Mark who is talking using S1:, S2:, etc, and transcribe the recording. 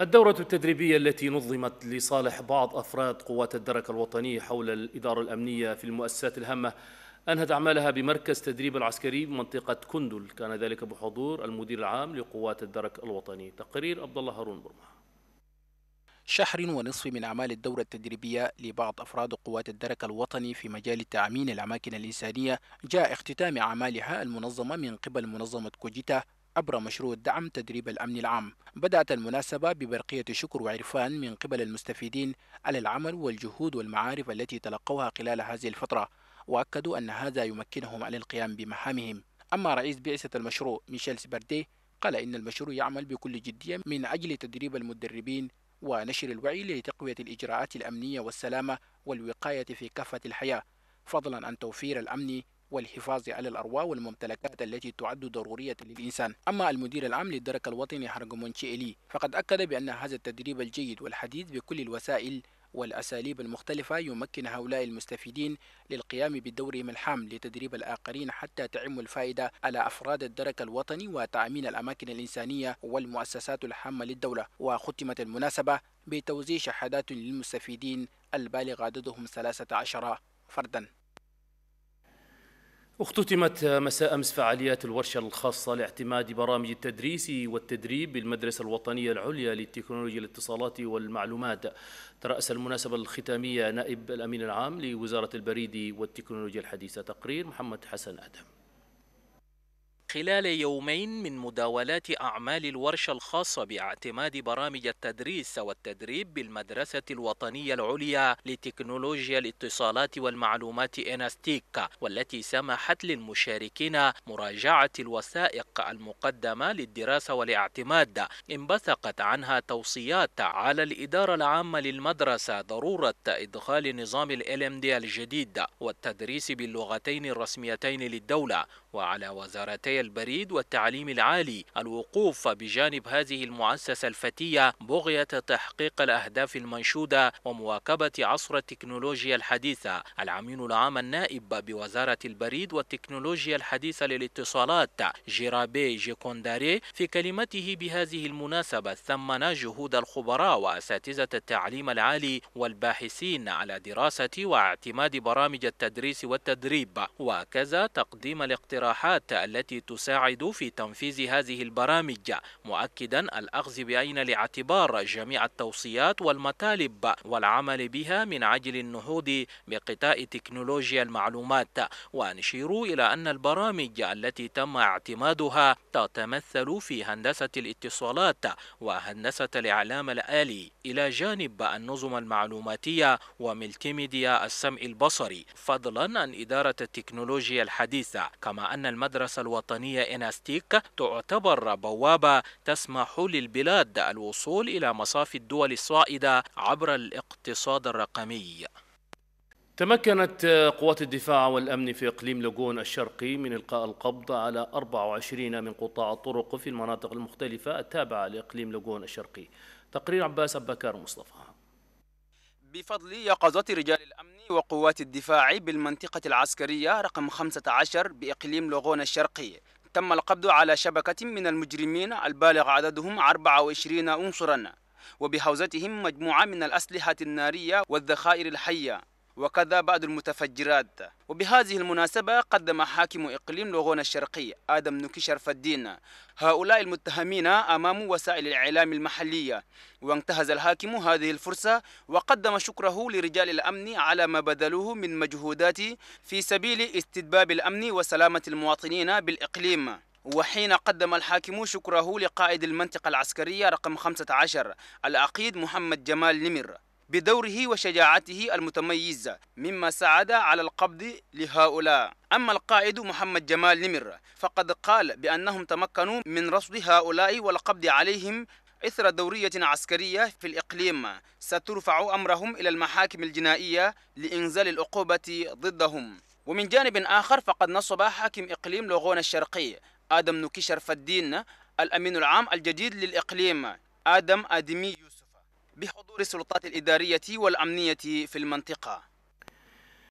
S1: الدورة التدريبية التي نظمت لصالح بعض أفراد قوات الدرك الوطني حول الإدارة الأمنية في المؤسسات الهامة أنهت أعمالها بمركز تدريب العسكري بمنطقة كندل كان ذلك بحضور المدير العام لقوات الدرك الوطني تقرير عبد الله هارون برمح
S2: شهر ونصف من أعمال الدورة التدريبية لبعض أفراد قوات الدرك الوطني في مجال تعمين الأماكن الإنسانية جاء اختتام أعمالها المنظمة من قبل منظمة كوجيتا عبر مشروع دعم تدريب الأمن العام بدأت المناسبة ببرقية شكر وعرفان من قبل المستفيدين على العمل والجهود والمعارف التي تلقوها خلال هذه الفترة وأكدوا أن هذا يمكنهم على القيام بمهامهم أما رئيس بعثة المشروع ميشيل سبرديه قال إن المشروع يعمل بكل جدية من أجل تدريب المدربين ونشر الوعي لتقوية الإجراءات الأمنية والسلامة والوقاية في كافة الحياة فضلا عن توفير الأمن والحفاظ على الأرواح والممتلكات التي تعد ضرورية للإنسان أما المدير العام للدرك الوطني حرقمونشي إلي فقد أكد بأن هذا التدريب الجيد والحديث بكل الوسائل والأساليب المختلفة يمكن هؤلاء المستفيدين للقيام بدورهم الحام لتدريب الآخرين حتى تعم الفائدة على أفراد الدرك الوطني وتأمين الأماكن الإنسانية والمؤسسات الحامة للدولة وختمت المناسبة بتوزيع شهادات للمستفيدين البالغ عددهم 13 فردا
S1: اختتمت مساء أمس فعاليات الورشة الخاصة لاعتماد برامج التدريس والتدريب بالمدرسة الوطنية العليا للتكنولوجيا الاتصالات والمعلومات ترأس المناسبة الختامية نائب الأمين العام لوزارة البريد والتكنولوجيا الحديثة تقرير محمد حسن أدم
S3: خلال يومين من مداولات أعمال الورشة الخاصة باعتماد برامج التدريس والتدريب بالمدرسة الوطنية العليا لتكنولوجيا الاتصالات والمعلومات إنستيك والتي سمحت للمشاركين مراجعة الوثائق المقدمة للدراسة والاعتماد انبثقت عنها توصيات على الإدارة العامة للمدرسة ضرورة إدخال نظام LMD الجديد والتدريس باللغتين الرسميتين للدولة وعلى وزارتي البريد والتعليم العالي الوقوف بجانب هذه المؤسسة الفتية بغية تحقيق الأهداف المنشودة ومواكبة عصر التكنولوجيا الحديثة العميل العام النائب بوزارة البريد والتكنولوجيا الحديثة للاتصالات جيرابي جيكونداري في كلمته بهذه المناسبة ثمن جهود الخبراء وأساتذة التعليم العالي والباحثين على دراسة واعتماد برامج التدريس والتدريب وكذا تقديم الاقتراحات الاقتراحات التي تساعد في تنفيذ هذه البرامج مؤكدا الأخذ بعين الاعتبار جميع التوصيات والمطالب والعمل بها من عجل النهوض بقطاع تكنولوجيا المعلومات ونشير إلى أن البرامج التي تم اعتمادها تتمثل في هندسة الاتصالات وهندسة الإعلام الآلي إلى جانب النظم المعلوماتية وملتيميديا السمع البصري فضلا عن إدارة التكنولوجيا الحديثة كما أن المدرسة الوطنية إناستيك تعتبر بوابة تسمح للبلاد الوصول
S1: إلى مصاف الدول الصاعدة عبر الاقتصاد الرقمي تمكنت قوات الدفاع والأمن في إقليم لوغون الشرقي من إلقاء القبض على 24 من قطاع الطرق في المناطق المختلفة التابعة لإقليم لوغون الشرقي تقرير عباس أبكر مصطفى
S4: بفضل يقظة رجال الأمن وقوات الدفاع بالمنطقة العسكرية رقم 15 بإقليم لوغون الشرقي تم القبض على شبكة من المجرمين البالغ عددهم 24 عنصرا وبحوزتهم مجموعة من الأسلحة النارية والذخائر الحية وكذا بعض المتفجرات وبهذه المناسبة قدم حاكم إقليم لغون الشرقي آدم نوكي شرف الدين هؤلاء المتهمين أمام وسائل الإعلام المحلية وانتهز الحاكم هذه الفرصة وقدم شكره لرجال الأمن على ما بذلوه من مجهودات في سبيل استدباب الأمن وسلامة المواطنين بالإقليم وحين قدم الحاكم شكره لقائد المنطقة العسكرية رقم 15 العقيد محمد جمال نمر بدوره وشجاعته المتميزة مما ساعد على القبض لهؤلاء أما القائد محمد جمال نمر فقد قال بأنهم تمكنوا من رصد هؤلاء والقبض عليهم إثر دورية عسكرية في الإقليم سترفع أمرهم إلى المحاكم الجنائية لإنزال العقوبة ضدهم ومن جانب آخر فقد نصب حاكم إقليم لوغون الشرقي آدم نوكي شرف الدين الأمين العام الجديد للإقليم آدم آدمي يوسف بحضور السلطات الإدارية والأمنية في المنطقة